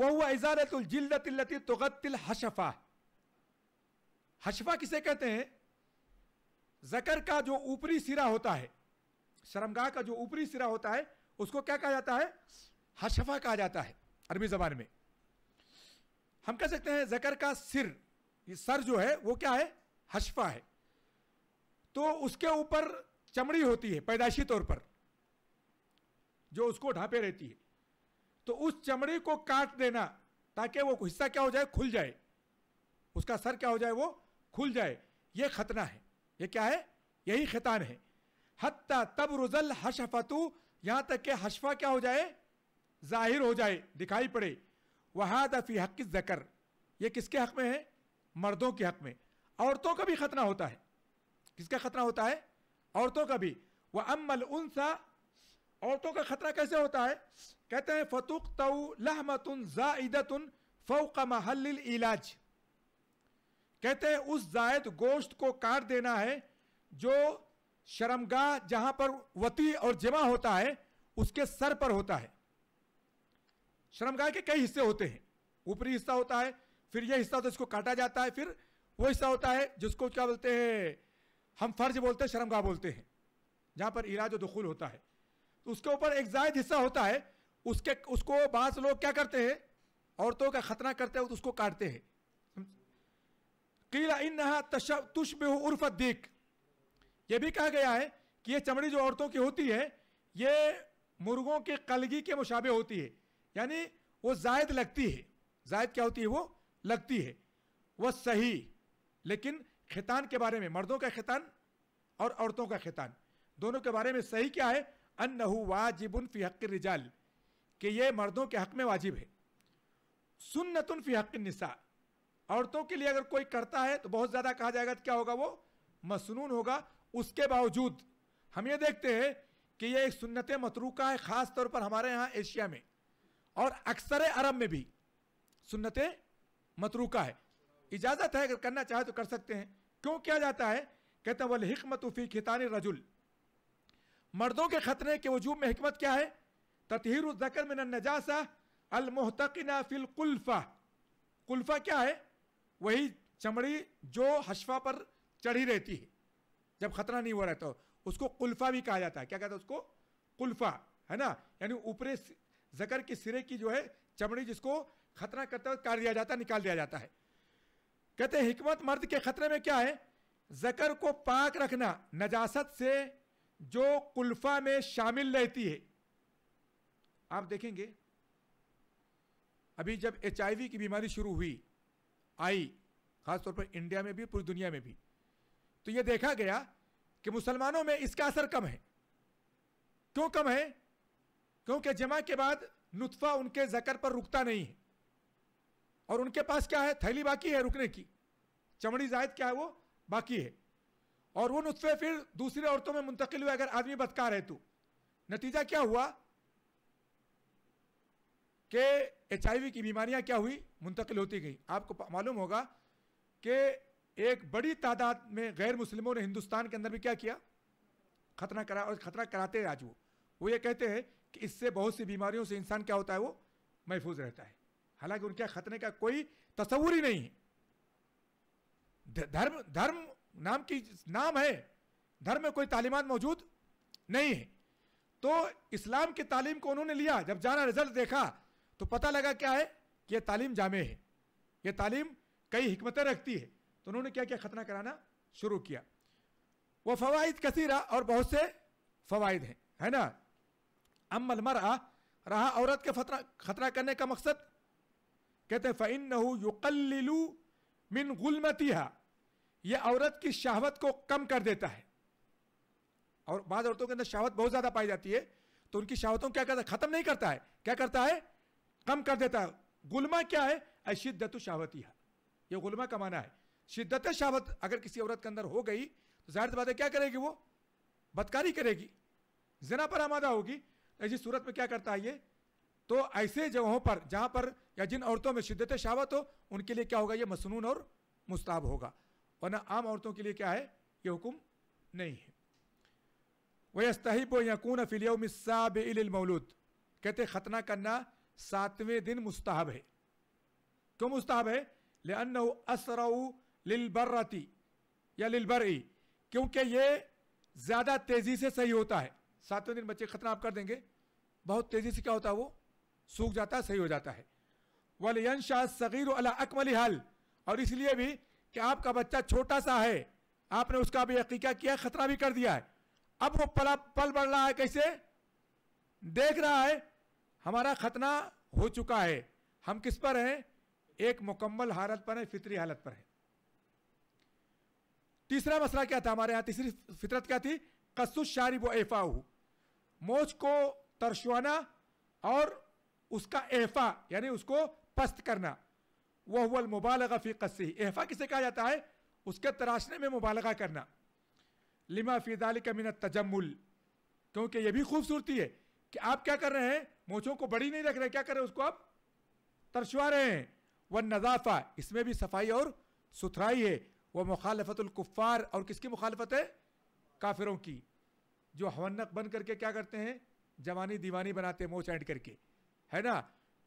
वह हुआ इजारतुलजिलदतिल्लती तुगतिल हशफा हशफा किसे कहते हैं जकर का जो ऊपरी सिरा होता है शर्मगाह का जो ऊपरी सिरा होता है उसको क्या कहा जाता है हशफा कहा जाता है अरबी जबान में हम कह सकते हैं जकर का सिर ये सर जो है वो क्या है हशफा है तो उसके ऊपर चमड़ी होती है पैदाशी तौर पर जो उसको ढांपे रहती है तो उस चमड़ी को काट देना ताकि वो हिस्सा क्या हो जाए खुल जाए उसका सर क्या हो जाए वो खुल जाए ये खतना है ये क्या है यही खतान है हत्ता तब रुजल हशफतु यहां तक कि हशफा क्या हो जाए जाहिर हो जाए दिखाई पड़े वहाद फी हक की जकर यह किसके हक में है मर्दों के हक में औरतों का भी खतना होता है किसका खतना होता है औरतों का भी वह अमल उनसा औरतों का खतरा कैसे होता है कहते हैं फतुक तऊ लहमतुन जाइदतुन फ़ौक महल इलाज कहते हैं उस जायद गोश्त को काट देना है जो शर्मगा जहां पर वती और जमा होता है उसके सर पर होता है शर्मगा के कई हिस्से होते हैं ऊपरी हिस्सा होता है फिर यह हिस्सा होता तो है इसको काटा जाता है फिर वो हिस्सा होता है जिसको क्या बोलते हैं हम फर्ज बोलते हैं शर्मगा बोलते हैं जहां पर इराज दखुल होता है तो उसके ऊपर एक जायद हिस्सा होता है उसके उसको बास लोग क्या करते हैं औरतों का खतना करते हैं तो उसको काटते हैं कीला इन नहा उर्फ दीख यह भी कहा गया है कि यह चमड़ी जो औरतों की होती है ये मुर्गों के कलगी के मुशाबे होती है यानी वो जायद लगती है जायद क्या होती है वो लगती है वह सही लेकिन खितान के बारे में मर्दों का खितान और औरतों का खितान दोनों के बारे में सही क्या है अन वाजिबुन फी हक रिजाल कि ये मर्दों के हक में वाजिब है सुन्नतुन फी हक निसा औरतों के लिए अगर कोई करता है तो बहुत ज़्यादा कहा जाएगा तो क्या होगा वो मसनून होगा उसके बावजूद हम ये देखते हैं कि यह एक सुन्नत मतरूका है ख़ास तौर पर हमारे यहाँ एशिया में और अक्सर अरब में भी सुन्नत मतरूका है इजाज़त है अगर करना चाहे तो कर सकते हैं क्यों किया जाता है कहते वल हमत उफी खितानी रजुल मर्दों के खतरे के वजूब में हमत क्या है तथहर जकर में नजासा अलमोहतना फिल कुल्फ़ा कुल्फ़ा क्या है वही चमड़ी जो हशफा पर चढ़ी रहती है जब खतरा नहीं हो रहा है तो उसको कुल्फा भी कहा जाता है क्या कहता है उसको कुल्फा है ना यानी ऊपरे जकर के सिरे की जो है चमड़ी जिसको खतरा करते हुए काट दिया जाता है निकाल दिया जाता है कहते हैं हिकमत मर्द के खतरे में क्या है जकर को पाक रखना नजासत से जो कुल्फा में शामिल रहती है आप देखेंगे अभी जब एच की बीमारी शुरू हुई आई खासतौर पर इंडिया में भी पूरी दुनिया में भी तो यह देखा गया कि मुसलमानों में इसका असर कम है क्यों कम है क्योंकि जमा के बाद नुतफा उनके जकर पर रुकता नहीं है और उनके पास क्या है थैली बाकी है रुकने की चमड़ी जायद क्या है वो बाकी है और वो नुतफे फिर दूसरी औरतों में मुंतकिल हुए अगर आदमी बदकार है तो नतीजा क्या हुआ कि एच की बीमारियां क्या हुई मुंतकिल होती गई आपको मालूम होगा कि एक बड़ी तादाद में गैर मुस्लिमों ने हिंदुस्तान के अंदर भी क्या किया खतना करा और खतरा कराते हैं आज वो वो ये कहते हैं कि इससे बहुत सी बीमारियों से इंसान क्या होता है वो महफूज रहता है हालांकि उनके खतरे का कोई तस्वूर ही नहीं है धर्म धर्म नाम की नाम है धर्म में कोई तालीमत मौजूद नहीं है तो इस्लाम की तालीम को उन्होंने लिया जब जाना रिजल्ट देखा तो पता लगा क्या है कि यह तालीम जामे है यह तालीम कई हमतें रखती है तो उन्होंने क्या क्या खतना कराना शुरू किया वह फ़वाद कसीरा और बहुत से फ़वाद हैं है ना अमल मरा रहा औरत के खतरा खतरा करने का मकसद कहते हैं फ़ैन युकलू मिन गुलमतिहा यह औरत की शहावत को कम कर देता है और बाद औरतों के अंदर शहावत बहुत ज़्यादा पाई जाती है तो उनकी शहावतों क्या करता है ख़त्म नहीं करता है क्या करता है कम कर देता है गुलमा क्या है अशिद्दत शहावतिहा यह गुलमा का माना है शिद्दत शहावत अगर किसी औरत के अंदर हो गई तो जाहिर बात है क्या करेगी वो बदकारी करेगी जना पर आमादा होगी ऐसी तो सूरत में क्या करता है ये तो ऐसे जगहों पर जहाँ पर या जिन औरतों में शिद्दत शावत हो उनके लिए क्या होगा ये मसनून और मुस्ताब होगा वरना आम औरतों के लिए क्या है ये हुक्म नहीं है वस्तहिब यकून फिलियम कहते खतना करना सातवें दिन मुस्ताहब है क्यों मुस्ताहब है ले असराऊ लिलबर्रती या लिलबरई क्योंकि ये ज़्यादा तेज़ी से सही होता है सातवें दिन बच्चे खतरा आप कर देंगे बहुत तेज़ी से क्या होता है वो सूख जाता है सही हो जाता है वलियन शाह सगीर अला अकमली हल और इसलिए भी कि आपका बच्चा छोटा सा है आपने उसका भी अकीका किया खतरा भी कर दिया है अब वो पला पल बढ़ रहा है कैसे देख रहा है हमारा खतना हो चुका है हम किस पर हैं एक मुकम्मल हालत पर है फितरी हालत पर है तीसरा मसला क्या था हमारे यहाँ तीसरी फितरत क्या थी कस्सु शारिब एफ़ाऊ मोच को तरशवाना और उसका एहफा यानी उसको पस्त करना वह हुआ मुबालगा फ़ी कस्सी एहफा किसे कहा जाता है उसके तराशने में मुबालगा करना लिमा फ़ी दालिक मिन तजमुल क्योंकि यह भी खूबसूरती है कि आप क्या कर रहे हैं मोचों को बड़ी नहीं रख रहे क्या कर रहे हैं उसको आप तरशवा रहे हैं वह नज़ाफ़ा इसमें भी सफाई और सुथराई है वह मुखालफतुल्कुफ़ार और किसकी मुखालफत है काफिरों की जो हवनक बन करके क्या करते हैं जवानी दीवानी बनाते हैं मोच एंड करके है ना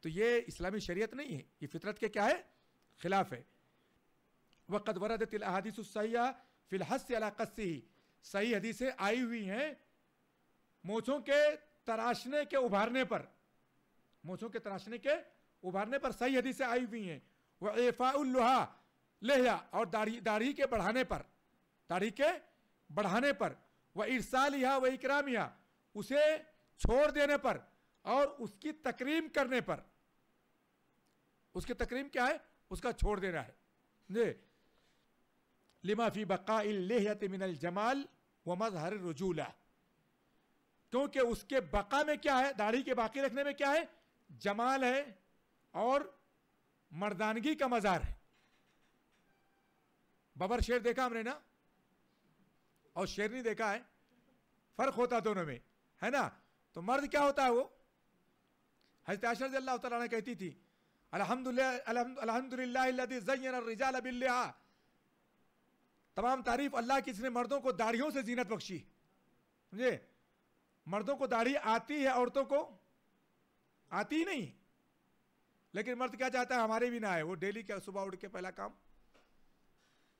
तो ये इस्लामी शरीयत नहीं है ये फितरत के क्या है खिलाफ है वक़द वरद तिलहदीसैया फ़िलहस अलाकस ही सही हदीसें आई हुई हैं मोछों के तराशने के उभारने पर मोछों के तराशने के उभारने पर सही हदीसें आई हुई हैं वह एफ़ाउल्लुहा लहजा और दाढ़ी दाढ़ी के बढ़ाने पर दाढ़ी के बढ़ाने पर वह इरसाल लिया व इकराम यहा उसे छोड़ देने पर और उसकी तकरीम करने पर उसकी तकरीम क्या है उसका छोड़ देना है दे लिमाफी बका लेहत मिनल जमाल व मजहर रजूला क्योंकि उसके बका में क्या है दाढ़ी के बाकी रखने में क्या है जमाल है और मर्दानगी का मज़ार है बबर शेर देखा हमने ना और शेरनी देखा है फर्क होता दोनों में है ना तो मर्द क्या होता है वो हजरत आशर अल्लाह तला कहती थी अलहमदिल्ला तमाम तारीफ अल्लाह की मर्दों को दाढ़ियों से जीनत बख्शी समझे मर्दों को दाढ़ी आती है औरतों को आती ही नहीं लेकिन मर्द क्या चाहता है हमारे भी ना आए वो डेली क्या सुबह उठ के पहला काम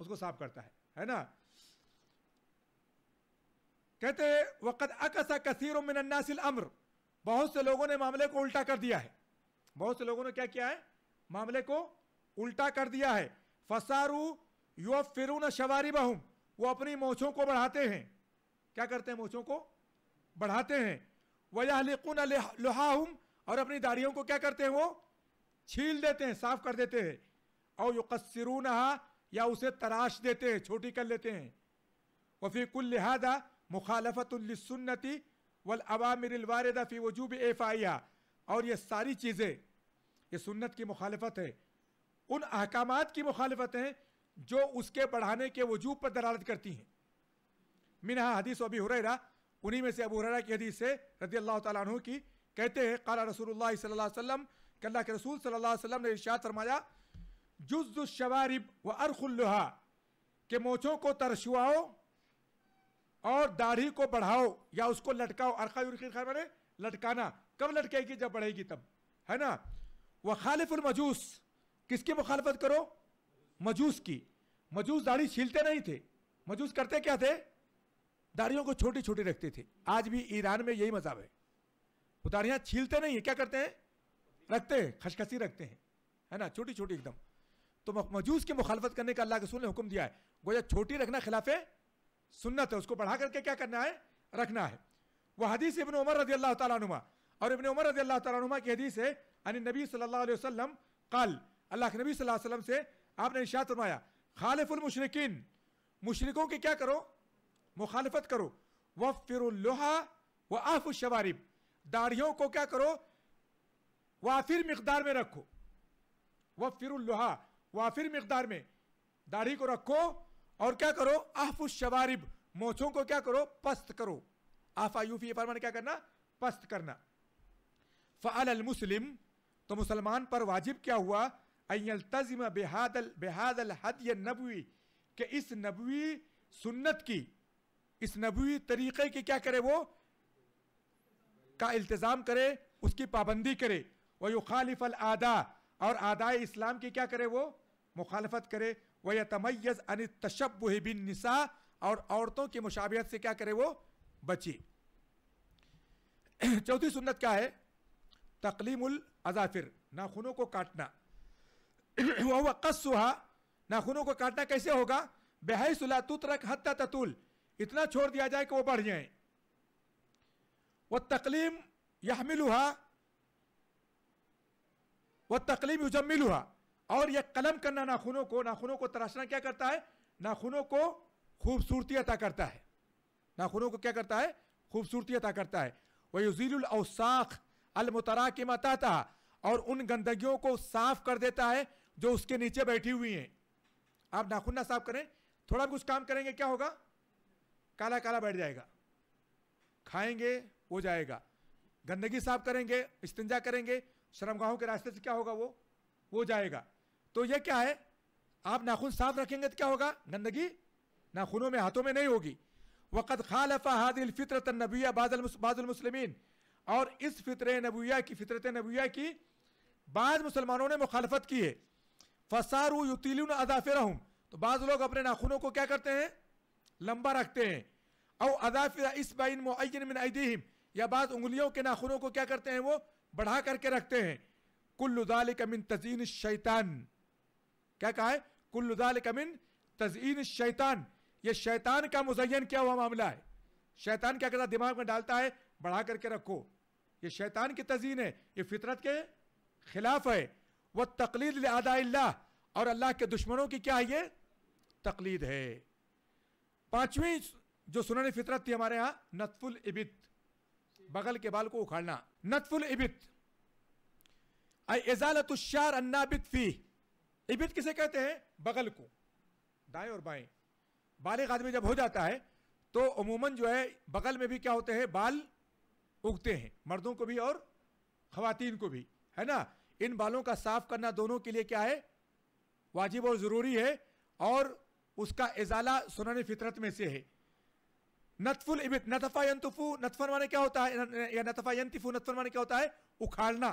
उसको साफ करता है है ना कहते वक़्त अकसा कसीर मिनन्नासिल अम्र बहुत से लोगों ने मामले को उल्टा कर दिया है बहुत से लोगों ने क्या किया है मामले को उल्टा कर दिया है फसारू युवा फिरून शवारी बहुम वो अपनी मोछों को बढ़ाते हैं क्या करते हैं मोछों को बढ़ाते हैं वह लिकुन लोहाहुम और अपनी दाढ़ियों को क्या करते हैं वो छील देते हैं साफ कर देते हैं और यु युकसरून या उसे तराश देते हैं छोटी कर लेते हैं वफ़ी कुल लिहाजा मुखालफतुल्सन्नति वल अवामिर वारदा फ़ी वजूब एफ़ाइया और ये सारी चीज़ें ये सुन्नत की मुखालफत है उन अहकाम की मुखालफत हैं जो उसके बढ़ाने के वजूब पर दरारत करती हैं मिनहा हदीस अबी हुररा उन्हीं में से अबू हुररा की हदीस है रदी अल्लाह तु की कहते हैं कला रसूल सल्लम वसम कल्ला के रसूल सल्लम ने इर्शाद फरमाया शवारिब व अरखुल्लुहा के मोचों को तरशुआओ और दाढ़ी को बढ़ाओ या उसको लटकाओ अरखा यूरखी खैर मैंने लटकाना कब लटकेगी जब बढ़ेगी तब है ना वह खालिफुल मजूस किसकी मुखालफत करो मजूस की मजूस दाढ़ी छीलते नहीं थे मजूस करते क्या थे दाढ़ियों को छोटी छोटी रखते थे आज भी ईरान में यही मजाब है वो दाढ़ियाँ छीलते नहीं है क्या करते हैं रखते हैं खसखसी रखते हैं है ना छोटी छोटी एकदम तो मजूस की मुखालफत करने का अल्लाह के रसूल ने हुक्म दिया है गोया छोटी रखना खिलाफ सुन्नत है उसको बढ़ा करके क्या करना है रखना है वह हदीस इबन उमर रजी अल्लाह तुमा और इबन उमर रजी अल्लाह तुमा की हदीस है अन नबी सल्ला वसलम कल अल्लाह के नबी सल्लल्लाहु अलैहि वसल्लम से आपने निशात फरमाया खालिफुल मुशरकिन मुशरकों की क्या करो मुखालफत करो वह फिरुल्लोहा व आफ शवारिब दाढ़ियों को क्या करो वाफिर मकदार में रखो वह फिरुल्लोहा वाफिर मकदार में दाढ़ी को रखो और क्या करो आहफुस शवारिब मोछों को क्या करो पस्त करो आफा यूफी फरमान क्या करना पस्त करना फ़ल मुस्लिम तो मुसलमान पर वाजिब क्या हुआ अयलतज़म बेहादल बेहादल हद नबवी के इस नबवी सुन्नत की इस नबी तरीक़े की क्या करे वो का इल्तज़ाम करे उसकी पाबंदी करे वह खालिफ आदा और आदाय इस्लाम की क्या करे वो मुखालफत करे वह तमैज़ अन तशब बिन निसा और औरतों की मुशाबियत से क्या करे वो बचे *clears throat* चौथी सुन्नत क्या है तकलीमुल अजाफिर नाखूनों को काटना वह हुआ सुहा नाखूनों को काटना कैसे होगा बेहई सुलातुत रख हत्या ततुल इतना छोड़ दिया जाए कि वो बढ़ जाए वह तकलीम यहमिलुहा वह तकलीम युजमिल हुआ और यह कलम करना नाखूनों को नाखूनों को तराशना क्या करता है नाखूनों को खूबसूरती अता करता है नाखूनों को क्या करता है खूबसूरती अता करता है वह युजीलसाख अलमतरा के मताता और उन गंदगियों को साफ कर देता है जो उसके नीचे बैठी हुई हैं आप नाखून ना साफ करें थोड़ा कुछ काम करेंगे क्या होगा काला काला बैठ जाएगा खाएंगे वो जाएगा गंदगी साफ करेंगे इस्तंजा करेंगे शर्मगाहों के रास्ते से क्या होगा वो वो जाएगा तो ये क्या है आप नाखून साफ रखेंगे तो क्या होगा गंदगी नाखूनों में हाथों में नहीं होगी वक़्त खालफा हादिल फितरत नबिया बादल बादल मुसलमिन और इस फितर नबिया की फितरत नबिया की बाद मुसलमानों ने मुखालफत की है फसारू युतीलून अदाफिर तो बाद लोग अपने नाखूनों को क्या करते हैं लंबा रखते हैं और अदाफिर इस बाइन मुन मिन या बाद उंगलियों के नाखूनों को क्या करते हैं वो बढ़ा करके रखते हैं कुल्लुदाल कमिन तजीन शैतान क्या कहा है कुल्लुदाल कमिन तजीन शैतान ये शैतान का मुजयन क्या हुआ मामला है शैतान क्या करता दिमाग में डालता है बढ़ा करके रखो ये शैतान की तजीन है ये फितरत के खिलाफ है वह तकलीद अदा और अल्लाह के दुश्मनों की क्या है ये तकलीद है पांचवी जो सुनने फितरत थी हमारे यहां नतफुल इबित बगल के बाल को उखाड़ना नतफुल इबित इजालत शार अन्नाबित फी इबित किसे कहते हैं बगल को दाएं और बाएं बालिग आदमी जब हो जाता है तो अमूमन जो है बगल में भी क्या होते हैं बाल उगते हैं मर्दों को भी और खातन को भी है ना इन बालों का साफ करना दोनों के लिए क्या है वाजिब और ज़रूरी है और उसका इजाला सुनने फितरत में से है नतफुल इबित नतफा यंतुफू नतफन माने क्या होता है या नतफा यंतिफू नतफन माने क्या होता है उखाड़ना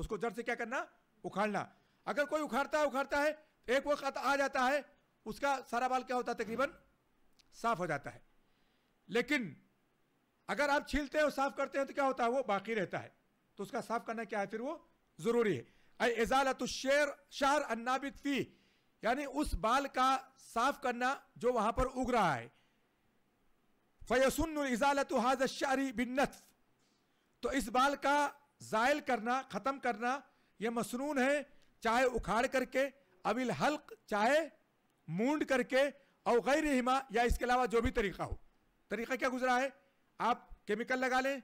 उसको जड़ से क्या करना उखाड़ना अगर कोई उखाड़ता है उखाड़ता है तो एक वक्त आ जाता है उसका सारा बाल क्या होता है तकरीबन साफ हो जाता है लेकिन अगर आप छीलते हैं और साफ करते हैं तो क्या होता है वो बाकी रहता है तो उसका साफ करना क्या है फिर वो जरूरी है आई एजालत शेर शार अन्नाबित फी यानी उस बाल का साफ करना जो वहां पर उग रहा है फ़यसनज़ालत हाज शारी बिन तो इस बाल का ज़ायल करना ख़त्म करना यह मसनून है चाहे उखाड़ करके अबिल हल्क चाहे मूड करके और गैर हिमा या इसके अलावा जो भी तरीका हो तरीका क्या गुजरा है आप केमिकल लगा लें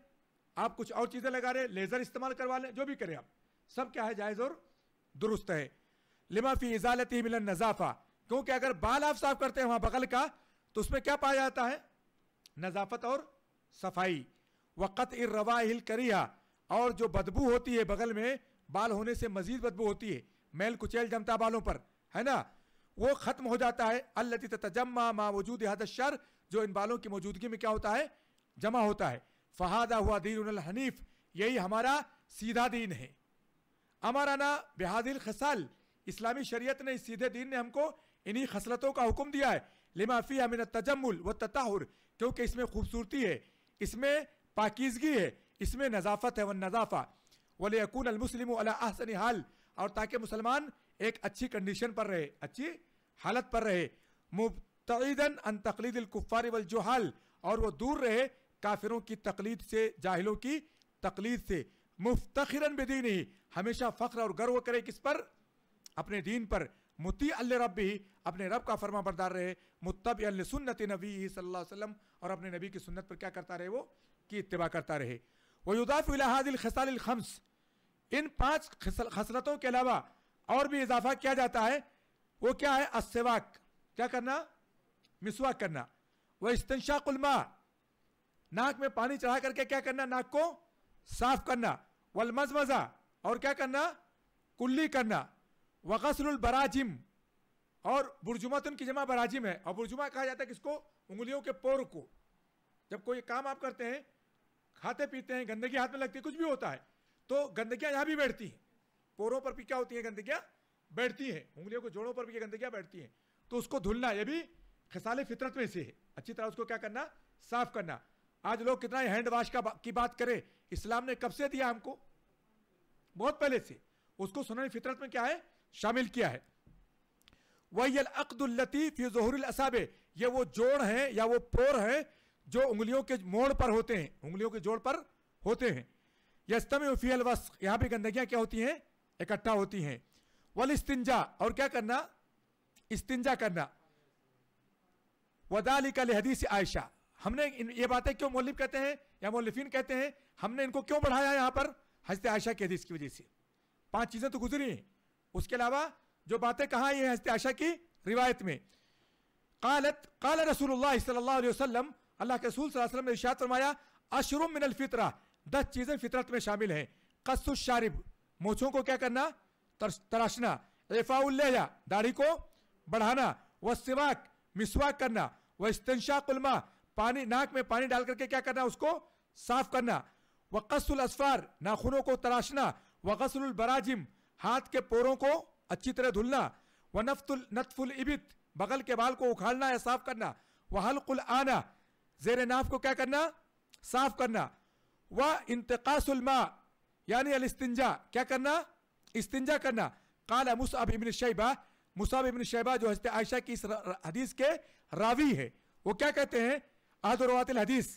आप कुछ और चीज़ें लगा लें लेज़र इस्तेमाल करवा लें जो भी करें आप सब क्या है जायज़ और दुरुस्त है लिमाफी इजालती मिलन नजाफा क्योंकि अगर बाल आप साफ करते हैं वहाँ बगल का तो उसमें क्या पाया जाता है नज़ाफत और सफाई वक़त इरवा करिया और जो बदबू होती है बगल में बाल होने से मजीद बदबू होती है मैल कुचैल जमता बालों पर है ना वो ख़त्म हो जाता है अल्लती तजम्मा मा वजूद हदशर जो इन बालों की मौजूदगी में क्या होता है जमा होता है फ़हादा हुआ दीन हनीफ यही हमारा सीधा दीन है हमारा ना बेहादिल खसाल इस्लामी शरीयत ने इस सीधे दीन ने हमको इन्हीं खसलतों का हुक्म दिया है लिमाफ़ी अमिन तजमुल व तताहुर क्योंकि इसमें खूबसूरती है इसमें पाकिजगी है इसमें नज़ाफत है व नज़ाफ़ा वाले यकून अलमुसलिम अलासन हाल और ताकि मुसलमान एक अच्छी कंडीशन पर रहे अच्छी हालत पर रहे मुबतदन अन तकलीद कुफ़ार वलजहाल और वह दूर रहे काफिरों की तकलीद से जाहिलों की तकलीद से मुफ्तरन बेदी नहीं हमेशा फ़ख्र और गर्व करे किस पर अपने दीन पर मुती अल रबी अपने रब का फर्मा बरदार रहे मुतब अल सुन्नत नबी वसल्लम और अपने नबी की सुन्नत पर क्या करता रहे वो कि इतबा करता रहे वयुदाफ़िल खसालखम्स इन पाँच खसरतों के अलावा और भी इजाफा किया जाता है वो क्या है अस्सेवाक क्या करना मिसवाक करना वह इस्तनशाकुलमा नाक में पानी चढ़ा करके क्या करना नाक को साफ करना वलमजमजा और क्या करना कुल्ली करना वगसलुल बराजिम और बुरजुमतन की जमा बराजिम है और बुरजुमा कहा जाता है किसको उंगलियों के पोर को जब कोई काम आप करते हैं खाते पीते हैं गंदगी हाथ में लगती है कुछ भी होता है तो गंदगियाँ यहाँ भी बैठती हैं पोरों पर भी क्या होती है गंदगियाँ बैठती हैं उंगलियों के जोड़ों पर भी ये गंदगियाँ बैठती हैं तो उसको धुलना यह भी खिसाल फितरत में से है अच्छी तरह उसको क्या करना साफ करना आज लोग कितना हैंड वाश का की बात करें इस्लाम ने कब से दिया हमको बहुत पहले से उसको सुनने फितरत में क्या है शामिल किया है वही अकदुल्लतीफ ये असाबे ये वो जोड़ हैं या वो पोर हैं जो उंगलियों के मोड़ पर होते हैं उंगलियों के जोड़ पर होते हैं यस्तम फील वस यहाँ भी गंदगियाँ क्या होती हैं इकट्ठा होती हैं वल इस्तिंजा और क्या करना इस्तिंजा करना वदाली का लहदीस आयशा हमने ये बातें क्यों मौलिफ कहते हैं या मौलफिन कहते हैं हमने इनको क्यों बढ़ाया यहाँ पर हजरत आयशा के हदीस की वजह से पांच चीज़ें तो गुजरी हैं उसके अलावा जो बातें कहाँ ये हजरत आशा की रिवायत में कालत काल रसूल सल्लाम अल्लाह के रसूल वसल्लम ने इशात फरमाया अशरुम मिनल फितरा दस चीज़ें फितरत में शामिल हैं कस्सु शारिब मोछों को क्या करना तर, तराशना रेफाउल्लया दाढ़ी को बढ़ाना व सिवाक मिसवाक करना व कुलमा पानी नाक में पानी डाल करके क्या करना उसको साफ करना व कसुल असफार नाखूनों को तराशना व बराजिम हाथ के पोरों को अच्छी तरह धुलना व नफ्तुल नतफुल इबित बगल के बाल को उखाड़ना या साफ करना व हल्कुल आना जेर नाफ को क्या करना साफ करना व इंतकासुलमा यानी अलस्तंजा क्या करना इस्तिंजा करना काला मुसाब इबन शैबा मुसाब इबन शैबा जो हजरत आयशा की इस हदीस के रावी है वो क्या कहते हैं आदरवातिल हदीस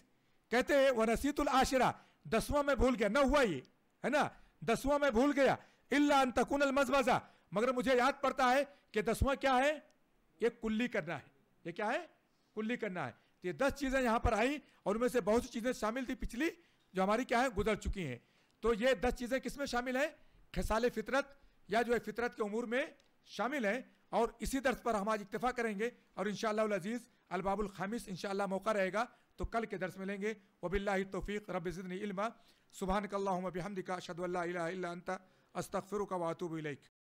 कहते हैं वह नसीतुल आशरा दसवां में भूल गया ना हुआ ये है ना दसवां में भूल गया इल्ला अंतकुनल मजमजा मगर मुझे याद पड़ता है कि दसवां क्या है ये कुल्ली करना है ये क्या है कुल्ली करना है तो ये दस चीज़ें यहाँ पर आई और उनमें से बहुत सी चीज़ें शामिल थी पिछली जो हमारी क्या है गुजर चुकी हैं तो ये दस चीज़ें किस में शामिल हैं खसाल फितरत या जो है फितरत के उमूर में शामिल हैं और इसी दर्ज पर हम आज इतफ़ा करेंगे और इन अजीज़ अलबाबुल खामिस इन मौका रहेगा तो कल के दर्स मिलेंगे वबिल्ला तोफ़ी रबज़न सुबह सुबहान कल्ला हमदिका शदल्ला अस्तफ़िर का वातुबिलक